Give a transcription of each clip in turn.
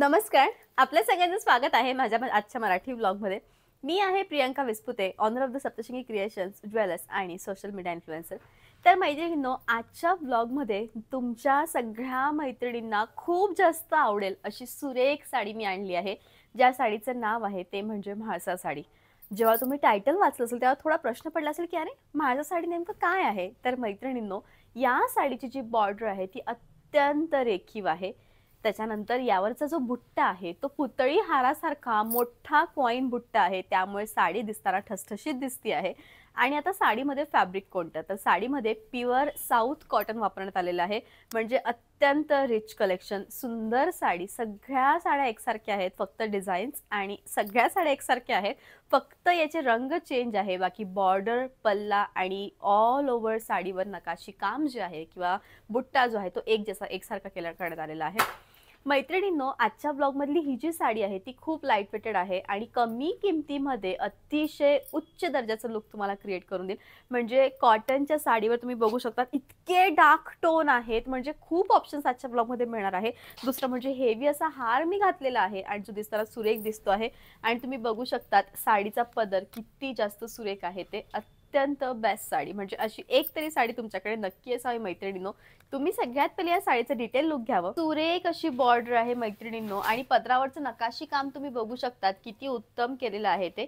नमस्कार आपल्या सगळ्यांचं स्वागत आहे माझ्या आजच्या मराठी ब्लॉगमध्ये मी आहे Priyanka Vispute owner of the Saptashingi creations jewellers आणि सोशल मीडिया इन्फ्लुएन्सर तर मैत्रिणींनो आजच्या ब्लॉगमध्ये तुमच्या सगळ्या मैत्रिणींना खूप जास्त आवडेल अशी सुरेख साडी मी आणली आहे ज्या साडीचं नाव आहे ते म्हणजे म्हाळसा साडी जेव्हा तुम्ही टायटल वाचलं असेल तेव्हा थोडा प्रश्न पडला असेल की अरे म्हाळसा साडी नेमकं काय आहे तर मैत्रिणींनो या साडीची जी बॉर्डर आहे ती अत्यंत रेखीव आहे त्याच्यानंतर यावरचा जो बुट्टा आहे तो पुतळी हारासारखा मोठा कॉईन बुट्टा आहे त्यामुळे साडी दिसताना ठसठशीत दिसती आहे आणि आता साडीमध्ये फॅब्रिक कोणतं तर साडीमध्ये प्युअर साऊथ कॉटन वापरण्यात आलेलं आहे म्हणजे अत्यंत रिच कलेक्शन सुंदर साडी सगळ्या साड्या एकसारख्या आहेत फक्त डिझाईन्स आणि सगळ्या साड्या एकसारख्या आहेत फक्त याचे रंग चेंज आहे बाकी बॉर्डर पल्ला आणि ऑल ओव्हर साडीवर नकाशी काम जे आहे किंवा बुट्टा जो आहे तो एक जसा एकसारखा केला करण्यात आलेला आहे मैत्रिणींनो आजच्या ब्लॉगमधली ही जी साडी आहे ती खूप लाईट वेटेड आहे आणि कमी किमतीमध्ये अतिशय उच्च दर्जाचं लुक तुम्हाला क्रिएट करून देईल म्हणजे कॉटनच्या साडीवर तुम्ही बघू शकता इतके डार्क टोन आहेत म्हणजे खूप ऑप्शन्स आजच्या ब्लॉगमध्ये मिळणार आहे दुसरं म्हणजे हेवी असा हार मी घातलेला आहे आणि जो दिसताना सुरेख दिसतो आहे आणि तुम्ही बघू शकतात साडीचा पदर किती जास्त सुरेख आहे ते अत्यंत बेस्ट साडी म्हणजे अशी एक तरी साडी तुमच्याकडे नक्की असावी मैत्रिणीनो तुम्ही सगळ्यात पहिले या साडीचं डिटेल लुक घ्यावं सुरेख अशी बॉर्डर आहे मैत्रिणींनो आणि पदरावरचं नकाशी काम तुम्ही बघू शकतात किती उत्तम केलेलं आहे ते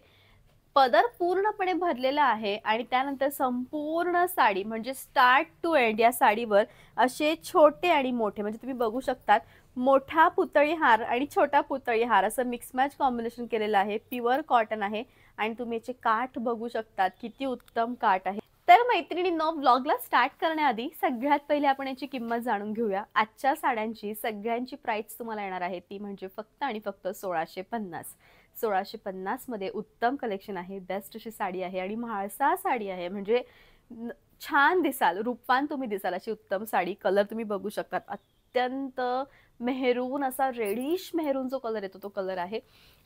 पदर पूर्णपणे भरलेला आहे आणि त्यानंतर संपूर्ण साडी म्हणजे स्टार्ट टू एंड या साडीवर असे छोटे आणि मोठे म्हणजे तुम्ही बघू शकतात मोठा पुतळी हार आणि छोटा पुतळी हार असं मिक्स मॅच कॉम्बिनेशन केलेलं आहे प्युअर कॉटन आहे आणि तुम्ही याचे काठ बघू शकतात किती उत्तम काठ आहे तर मैत्रिणी न ब्लॉगला स्टार्ट करण्याआधी सगळ्यात पहिले आपण याची किंमत जाणून घेऊया आजच्या साड्यांची सगळ्यांची प्राइस तुम्हाला येणार आहे ती म्हणजे फक्त आणि फक्त सोळाशे पन्नास सोळाशे मध्ये उत्तम कलेक्शन आहे बेस्ट अशी साडी आहे आणि म्हाळसा साडी आहे म्हणजे छान दिसाल रूपान तुम्ही दिसाल अशी उत्तम साडी कलर तुम्ही बघू शकतात अत्यंत मेहरून असा रेडिश मेहरून जो कलर येतो तो कलर आहे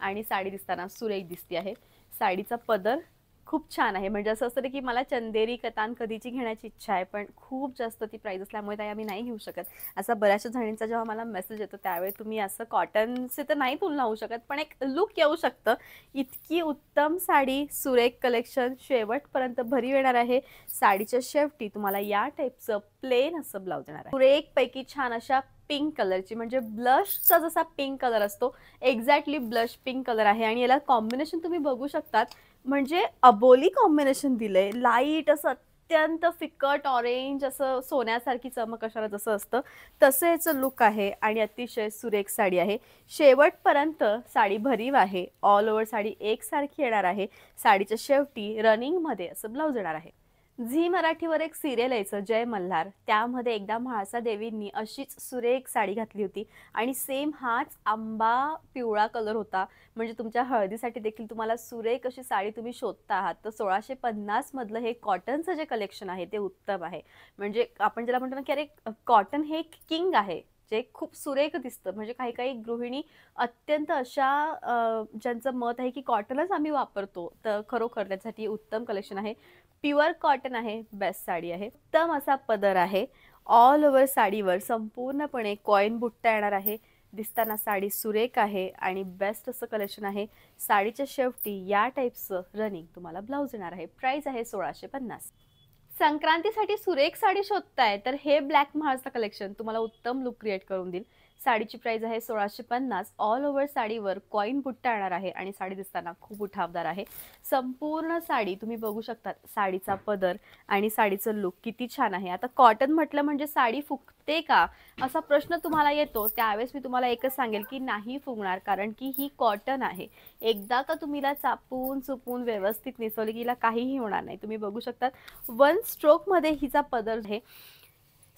आणि साडी दिसताना सुरेख दिसते आहे साडीचा पदर खूप छान आहे म्हणजे असं असतं की मला चंदेरी कतान कधीची घेण्याची इच्छा आहे पण खूप जास्त ती प्राईज असल्यामुळे त्या आम्ही नाही घेऊ शकत असा बऱ्याचशा जणींचा जेव्हा मला मेसेज येतो त्यावेळी तुम्ही असं कॉटनचे तर नाही तुलना होऊ शकत पण एक लुक येऊ शकतं इतकी उत्तम साडी सुरेख कलेक्शन शेवटपर्यंत भरी येणार आहे साडीच्या शेवटी तुम्हाला या टाईपचं प्लेन असं ब्लाऊज येणार आहे सुरेखपैकी छान अशा पिंक कलरची म्हणजे ब्लशचा जसा पिंक कलर असतो एक्झॅक्टली ब्लश पिंक कलर आहे आणि याला कॉम्बिनेशन तुम्ही बघू शकतात म्हणजे अबोली कॉम्बिनेशन दिलंय लाईट असं अत्यंत फिकट ऑरेंज असं सोन्यासारखी चमक असणारं जसं असतं तसं याचं लुक आहे आणि अतिशय सुरेख साडी आहे शेवटपर्यंत साडी भरीव आहे ऑल ओव्हर साडी एकसारखी येणार आहे साडीच्या शेवटी रनिंगमध्ये असं ब्लाऊज येणार आहे झी मराठीवर एक सिरियल यायचं जय मल्हार त्यामध्ये एकदा म्हाळसा देवींनी अशीच सुरेख साडी घातली होती आणि सेम हाच आंबा पिवळा कलर होता म्हणजे तुमच्या हळदीसाठी देखील तुम्हाला सुरेख अशी साडी तुम्ही शोधता आहात तर सोळाशे पन्नासमधलं हे कॉटनचं जे कलेक्शन आहे ते उत्तम आहे म्हणजे आपण ज्याला म्हणतो ना की अरे कॉटन हे एक किंग आहे जे खूप सुरेख दिसतं म्हणजे काही काही गृहिणी अत्यंत अशा ज्यांचं मत आहे की कॉटनच आम्ही वापरतो तर खरोखर त्यासाठी उत्तम कलेक्शन आहे प्युअर कॉटन आहे बेस्ट साडी आहे उत्तम असा पदर आहे ऑल ओव्हर साडीवर संपूर्णपणे कॉईन बुट्टा येणार आहे दिसताना साडी सुरेख आहे आणि बेस्ट असं कलेक्शन आहे साडीच्या शेवटी या टाईपचं रनिंग तुम्हाला ब्लाऊज येणार आहे प्राईस आहे सोळाशे पन्नास संक्रांतीसाठी सुरेख साडी शोधताय तर हे ब्लॅक महाराजचं कलेक्शन तुम्हाला उत्तम लुक क्रिएट करून देईल साडीची प्राइस आहे सोळाशे पन्नास ऑल ओव्हर साडीवर कॉईन बुट्टा येणार आहे आणि साडी दिसताना खूप उठावदार आहे संपूर्ण साडी तुम्ही बघू शकता साडीचा पदर आणि साडीचं लुक किती छान आहे आता कॉटन म्हटलं म्हणजे साडी फुगते का असा प्रश्न तुम्हाला येतो त्यावेळेस मी तुम्हाला एकच सांगेल की नाही फुगणार कारण की ही कॉटन आहे एकदा का तुम्ही चापून चुपून व्यवस्थित निसवली की काहीही होणार नाही तुम्ही बघू शकतात वन स्ट्रोकमध्ये हिचा पदर आहे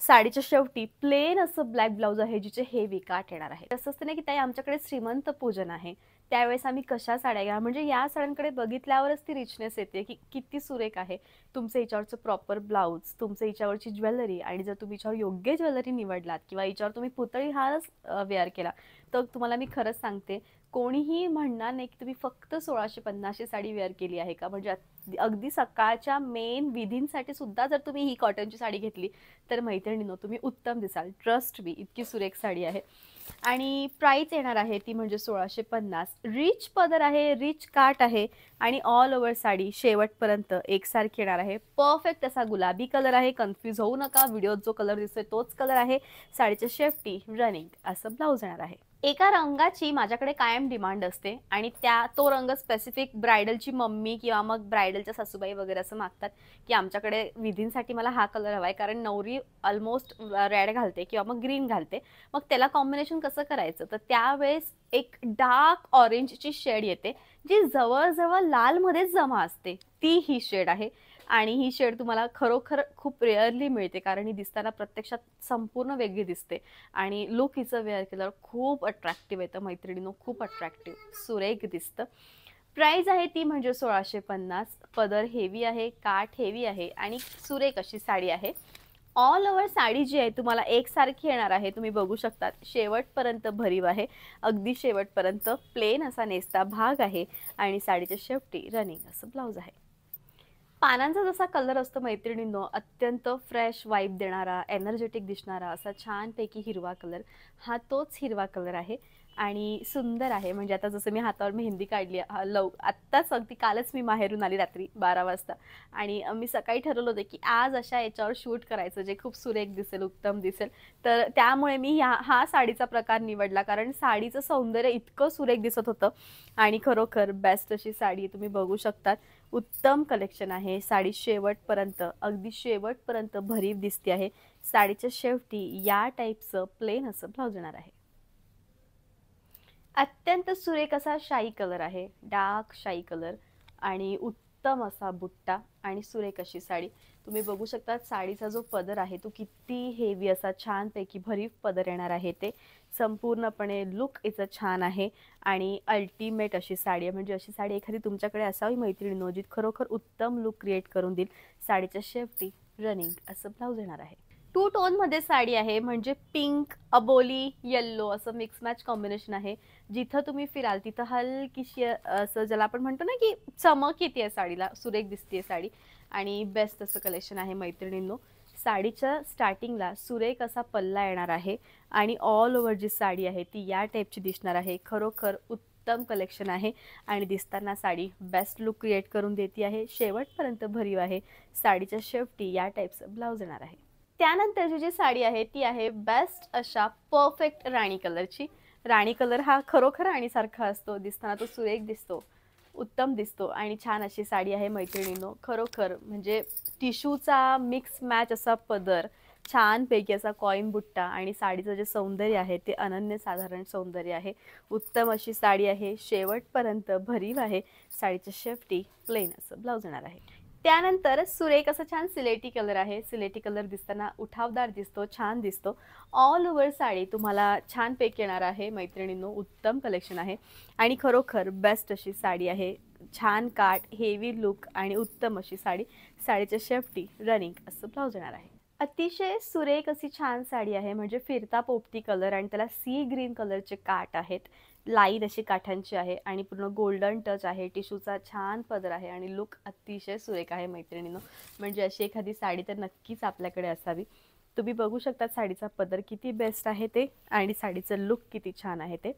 साडीच्या शेवटी प्लेन असं ब्लॅक ब्लाऊज आहे जिचे हे विकाट येणार आहे तसंच नाही की ताई आमच्याकडे श्रीमंत पूजन आहे त्यावेळेस आम्ही कशा साड्या घ्या म्हणजे या साड्यांकडे बघितल्यावरच ती रिचनेस येते की किती सुरेख आहे तुमचं हिच्यावरचं प्रॉपर ब्लाऊज तुमचं हिच्यावरची ज्वेलरी आणि जर तुम्ही हिच्यावर योग्य ज्वेलरी निवडलात किंवा हिच्यावर तुम्ही पुतळी हारच वेअर केला तर तुम्हाला मी खरंच सांगते कोणीही म्हणणार नाही की तुम्ही फक्त सोळाशे पन्नासशे साडी वेअर केली आहे का म्हणजे अगदी सकाळच्या मेन विधींसाठी सुद्धा जर तुम्ही ही कॉटनची साडी घेतली तर मैत्रिणीनो तुम्ही उत्तम दिसाल ट्रस्ट बी इतकी सुरेख साडी आहे आणि प्राईस येणार आहे ती म्हणजे सोळाशे पन्नास रिच पदर आहे रिच काट आहे आणि ऑल ओव्हर साडी शेवटपर्यंत एकसारखी येणार आहे परफेक्ट असा गुलाबी कलर आहे कन्फ्यूज होऊ नका व्हिडिओत जो कलर दिसतोय तोच कलर आहे साडीच्या शेफ्टी रनिंग असं ब्लाऊज येणार आहे एका रंगाची माझ्याकडे कायम डिमांड असते आणि त्या तो रंग स्पेसिफिक ब्रायडलची मम्मी किंवा मग ब्रायडलच्या सासूबाई वगैरे असं मागतात की आमच्याकडे विधींसाठी मला हा कलर हवा आहे कारण नवरी ऑलमोस्ट रेड घालते किंवा मग ग्रीन घालते मग त्याला कॉम्बिनेशन कसं करायचं तर त्यावेळेस एक डार्क ऑरेंजची शेड येते जी जवळजवळ लालमध्येच जमा असते ती ही शेड आहे आणि ही शेड तुम्हाला खरोखर खूप रेअरली मिळते कारण ही दिसताना प्रत्यक्षात संपूर्ण वेगळी दिसते आणि लुक हिचं वेअर केल्यावर खूप अट्रॅक्टिव्ह येतं मैत्रिणीनो खूप अट्रॅक्टिव्ह सुरेख दिसतं प्राईज आहे ती म्हणजे सोळाशे पन्नास पदर हेवी आहे काठ हेवी आहे आणि सुरेख अशी साडी आहे ऑल ओव्हर साडी जी आहे तुम्हाला एकसारखी येणार आहे तुम्ही बघू शकता शेवटपर्यंत भरीव आहे अगदी शेवटपर्यंत प्लेन असा नेसता भाग आहे आणि साडीच्या शेवटी रनिंग असं ब्लाऊज आहे पानांचा जसा कलर असतो मैत्रिणींनो अत्यंत फ्रेश वाईप देणारा एनर्जेटिक दिसणारा असा छानपैकी हिरवा कलर हा तोच हिरवा कलर आहे आणि सुंदर आहे म्हणजे आता जसं मी हातावर मेहंदी काढली लव आत्ताच अगदी कालच मी माहेरून आली रात्री बारा वाजता आणि मी सकाळी ठरवलं होतं की आज अशा याच्यावर शूट करायचं जे खूप सुरेख दिसेल उत्तम दिसेल तर त्यामुळे मी ह्या हा साडीचा प्रकार निवडला कारण साडीचं सौंदर्य इतकं सुरेख दिसत होतं आणि खरोखर बेस्ट अशी साडी तुम्ही बघू शकतात उत्तम कलेक्शन आहे साडी शेवटपर्यंत अगदी शेवटपर्यंत भरीव दिसते आहे साडीच्या शेवटी या टाईपचं प्लेन असं ब्लाउज येणार आहे अत्यंत सुरेख असा शाई कलर आहे डार्क शाई कलर आणि उत्तम असा बुट्टा आणि सुरेख अशी साडी तुम्ही बघू शकता साडीचा जो पदर आहे तो किती हेवी असा छानपैकी भरीव पदर येणार आहे ते संपूर्णपणे लुक याचं छान आहे आणि अल्टिमेट अशी साडी आहे म्हणजे अशी साडी एखादी तुमच्याकडे असावी मैत्रिणी नोजित खरोखर उत्तम लुक क्रिएट करून देईल साडीच्या शेवटी रनिंग असं ब्लाऊज येणार आहे टू टोन मध्ये साडी आहे म्हणजे पिंक अबोली येल्लो असं मिक्स मॅच कॉम्बिनेशन आहे जिथं तुम्ही फिराल तिथं हलकीशी असं ज्याला आपण म्हणतो ना की चमक येते साडीला सुरेख दिसते साडी आणि बेस्ट असं कलेक्शन आहे मैत्रिणींनो साडीच्या स्टार्टिंगला सुरेख असा पल्ला येणार आहे आणि ऑल ओव्हर जी साडी आहे ती या टाईपची दिसणार आहे खरोखर उत्तम कलेक्शन आहे आणि दिसताना साडी बेस्ट लुक क्रिएट करून देते आहे शेवटपर्यंत भरीव आहे साडीच्या शेवटी या टाईपचं ब्लाऊज येणार आहे त्यानंतरची जी साडी आहे ती आहे बेस्ट अशा परफेक्ट राणी कलरची राणी कलर हा खरोखर राणीसारखा असतो दिसताना तो सुरेख दिसतो उत्तम दिसतो आणि छान अशी साडी आहे मैत्रिणीनो खरोखर म्हणजे टिशूचा मिक्स मॅच असा पदर छानपैकी असा कॉईन बुट्टा आणि साडीचं जे सौंदर्य आहे ते अनन्यसाधारण सौंदर्य आहे उत्तम अशी साडी आहे शेवटपर्यंत भरीव आहे साडीच्या शेफ्टी प्लेन असं ब्लाऊज येणार आहे त्यानंतर सुरेख असा छान सिलेटी कलर आहे सिलेटी कलर दिसताना उठावदार दिसतो छान दिसतो ऑल ओव्हर साडी तुम्हाला छान पेक येणार आहे मैत्रिणींनो उत्तम कलेक्शन आहे आणि खरोखर बेस्ट अशी साडी आहे छान काट हेवी लुक आणि उत्तम अशी साडी साडीच्या शेफ्टी रनिंग असं ब्लाऊज येणार आहे अतिशय सुरेख अशी छान साडी आहे म्हणजे फिरता पोपटी कलर आणि त्याला सी ग्रीन कलरचे काट आहेत लाईन अशी काठांची आहे आणि पूर्ण गोल्डन टच आहे टिशूचा छान पदर आहे आणि लुक अतिशय सुरेख आहे मैत्रिणीनं म्हणजे अशी एखादी साडी तर नक्कीच आपल्याकडे असावी तुम्ही बघू शकता साडीचा पदर किती बेस्ट आहे ते आणि साडीचं लुक किती छान आहे ते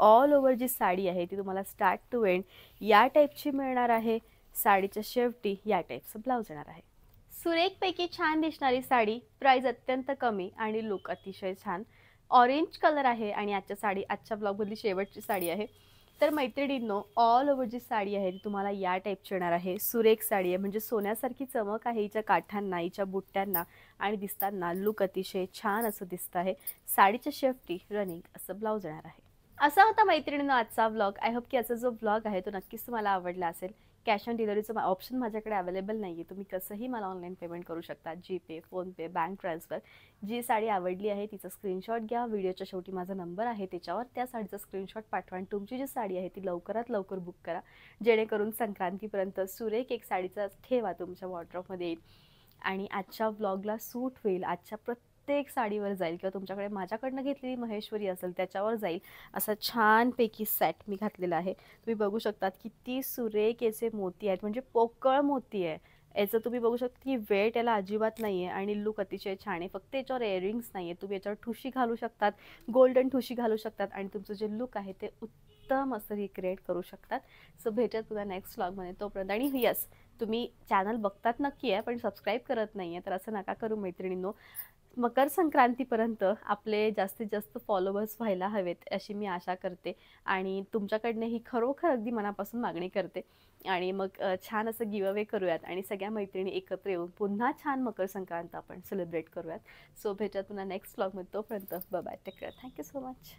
ऑल ओव्हर जी साडी आहे ती तुम्हाला स्टार्ट टू एंड या टाईपची मिळणार आहे साडीच्या शेवटी या टाईपचं ब्लाऊज येणार आहे सुरेखपैकी छान दिसणारी साडी प्राईज अत्यंत कमी आणि लुक अतिशय छान ऑरेंज कलर आहे आणि आजच्या साडी आजच्या ब्लॉगमधली शेवटची साडी आहे तर मैत्रिणींनो ऑल ओव्हर जी साडी आहे ती तुम्हाला या टाईपची येणार आहे सुरेख साडी आहे म्हणजे सोन्यासारखी चमक आहे हिच्या काठांना हिच्या बुट्ट्यांना आणि दिसताना लुक अतिशय छान असं दिसत आहे साडीच्या शेफ्टी रनिंग असं ब्लाऊज येणार आहे असा होता मैत्रिणींनो आजचा ब्लॉग आय होप की याचा जो ब्लॉग आहे तो नक्कीच तुम्हाला आवडला असेल कॅश ऑन डिलिव्हरीचं ऑप्शन माझ्याकडे अवेलेबल नाही आहे तुम्ही कसंही मला ऑनलाईन पेमेंट करू शकता जीपे फोनपे बँक ट्रान्सफर जी साडी आवडली आहे तिचा स्क्रीनशॉट घ्या व्हिडिओच्या शेवटी माझा नंबर आहे त्याच्यावर त्या साडीचा स्क्रीनशॉट पाठवा आणि तुमची जी साडी आहे ती लवकरात लवकर बुक करा जेणेकरून संक्रांतीपर्यंत सुरेख एक साडीचा ठेवा तुमच्या वॉर्ड्रॉपमध्ये येईल आणि आजच्या ब्लॉगला सूट होईल आजच्या प्रत्येक प्रत्येक साडीवर जाईल किंवा तुमच्याकडे माझ्याकडनं घेतलेली महेश्वरी असेल त्याच्यावर जाईल असा छानपैकी सॅट मी घातलेला आहे तुम्ही बघू शकतात किती सुरेख मोती आहेत म्हणजे पोकळ मोती आहे याचं तुम्ही बघू शकता की वेट याला अजिबात नाही आहे आणि लुक अतिशय छान आहे फक्त याच्यावर इयरिंग्स नाही आहे तुम्ही याच्यावर ठुशी घालू शकतात गोल्डन ठुशी घालू शकतात आणि तुमचं जे लुक आहे ते उत्तम असं रिक्रिएट करू शकतात सो भेटत तुला नेक्स्ट व्लॉगमध्ये तोपर्यंत आणि यस तुम्ही चॅनल बघतात नक्की आहे पण सबस्क्राईब करत नाही आहे तर असं नका करू मैत्रिणींनो मकर संक्रांतीपर्यंत आपले जास्तीत जास्त फॉलोअर्स व्हायला हवेत अशी मी आशा करते आणि तुमच्याकडनं ही खरोखर अगदी मनापासून मागणी करते आणि मग छान असं अवे करूयात आणि सगळ्या मैत्रिणी एकत्र येऊन पुन्हा छान मकर संक्रांत आपण सेलिब्रेट करूयात सो भेटत पुन्हा नेक्स्ट ब्लॉगमध्ये तोपर्यंत bye take thank you so much